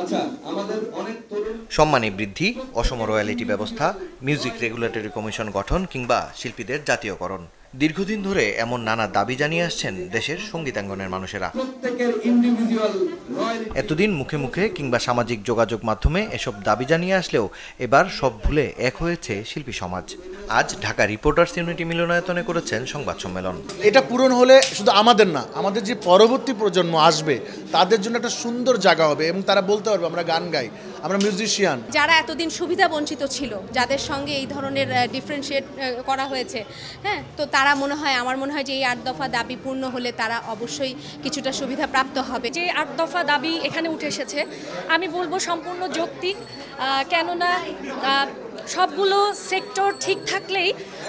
আচ্ছা, সম্মানে বৃদ্ধি অসম রয়্যালিটি ব্যবস্থা মিউজিক রেগুলেটরি কমিশন গঠন কিংবা শিল্পীদের জাতীয়করণ দীর্ঘদিন ধরে এমন নানা দাবি জানিয়ে আসছেন দেশের সঙ্গীতাঙ্গনের মানুষেরা এতদিন মুখে মুখে কিংবা সামাজিক যোগাযোগ মাধ্যমে এসব দাবি জানিয়ে আসলেও এবার সব ভুলে এক হয়েছে শিল্পী সমাজ আজ ঢাকা রিপোর্টার্স ইউনিটি মিলনায়তনে করেছেন সংবাদ সম্মেলন এটা পূরণ হলে শুধু আমাদের না আমাদের যে পরবর্তী প্রজন্ম আসবে তাদের জন্য একটা সুন্দর জায়গা হবে এবং তারা বলতে পারবে আমরা গান গাই আমরা মিউজিশিয়ান যারা এতদিন সুবিধা বঞ্চিত ছিল যাদের সঙ্গে এই ধরনের ডিফারেন্সিয়েট করা হয়েছে হ্যাঁ তো তারা মনে হয় আমার মনে হয় যে এই আট দফা দাবি পূর্ণ হলে তারা অবশ্যই কিছুটা সুবিধা প্রাপ্ত হবে যে আট দফা দাবি এখানে উঠে এসেছে আমি বলবো সম্পূর্ণ যৌক্তিক কেননা সবগুলো সেক্টর ঠিক থাকলেই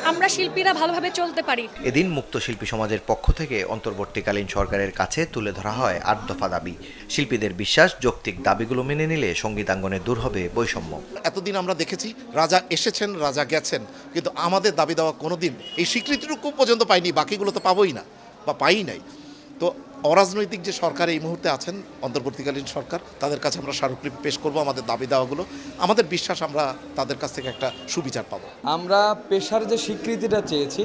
আমরা শিল্পীরা ভালোভাবে চলতে পারি এদিন মুক্ত শিল্পী সমাজের পক্ষ থেকে অন্তর্বর্তীকালীন সরকারের কাছে তুলে ধরা হয় আট দফা দাবি শিল্পীদের বিশ্বাস যৌক্তিক দাবিগুলো মেনে নিলে সঙ্গীতাঙ্গনে দূর হবে বৈষম্য এতদিন আমরা দেখেছি রাজা এসেছেন রাজা গেছেন কিন্তু আমাদের দাবি দেওয়া কোনোদিন এই স্বীকৃতিটুকু পর্যন্ত পাইনি বাকিগুলো তো পাবই না বা পাই নাই তো অরাজনৈতিক যে সরকার এই মুহূর্তে আছেন অন্তর্বর্তীকালীন সরকার তাদের কাছে আমরা স্মারকলিপি পেশ করব আমাদের দাবি দেওয়াগুলো আমাদের বিশ্বাস আমরা তাদের কাছ থেকে একটা সুবিচার পাবো আমরা পেশার যে স্বীকৃতিটা চেয়েছি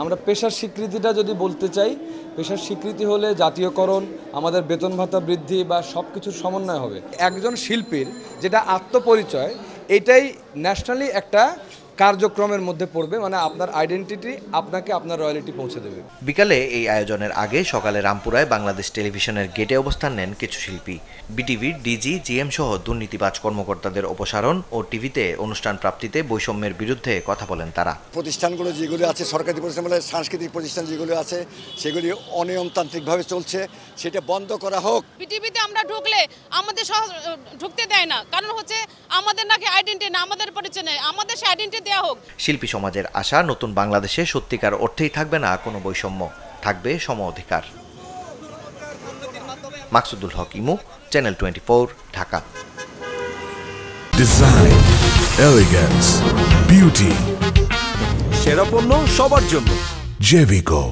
আমরা পেশার স্বীকৃতিটা যদি বলতে চাই পেশার স্বীকৃতি হলে জাতীয়করণ আমাদের বেতন ভাতা বৃদ্ধি বা সব কিছুর সমন্বয় হবে একজন শিল্পীর যেটা আত্মপরিচয় এটাই ন্যাশনালি একটা কার্যক্রমের মধ্যে পড়বে মানে আপনার আইডেন্টিটি আপনাকে আপনার রয়্যালিটি পৌঁছে দেবে বিকালে এই আয়োজনের আগে সকালে রামপুরায় বাংলাদেশ টেলিভিশনের গেটে অবস্থান নেন কিছু শিল্পী বিটিভির ডিজি জিএম সহ দুর্নীতিবাজ কর্মকর্তাদের অপসারণ ও টিভিতে অনুষ্ঠান প্রাপ্তিতে বৈষম্যের বিরুদ্ধে কথা বলেন তারা প্রতিষ্ঠানগুলো যেগুলো আছে সরকারি প্রতিষ্ঠানগুলো সাংস্কৃতিক প্রতিষ্ঠান যেগুলো আছে সেগুলি অনিয়মতান্ত্রিকভাবে চলছে সেটা বন্ধ করা হোক বিটিভিতে আমরা ঢুকলে আমাদের ঢুকতে দেয় না কারণ হচ্ছে আমাদের নাকি আইডেন্টি না আমাদের পরিচয় নেই আমাদের সে আইডেন্টি দেওয়া হোক শিল্পী সমাজের আশা নতুন বাংলাদেশে সত্যিকার অর্থেই থাকবে না কোনো বৈষম্য থাকবে সম অধিকার মাকসুদুল হক ইমু channel twenty four Dhaka design elegance beauty সেরা পণ্য সবার জন্য জেভিকো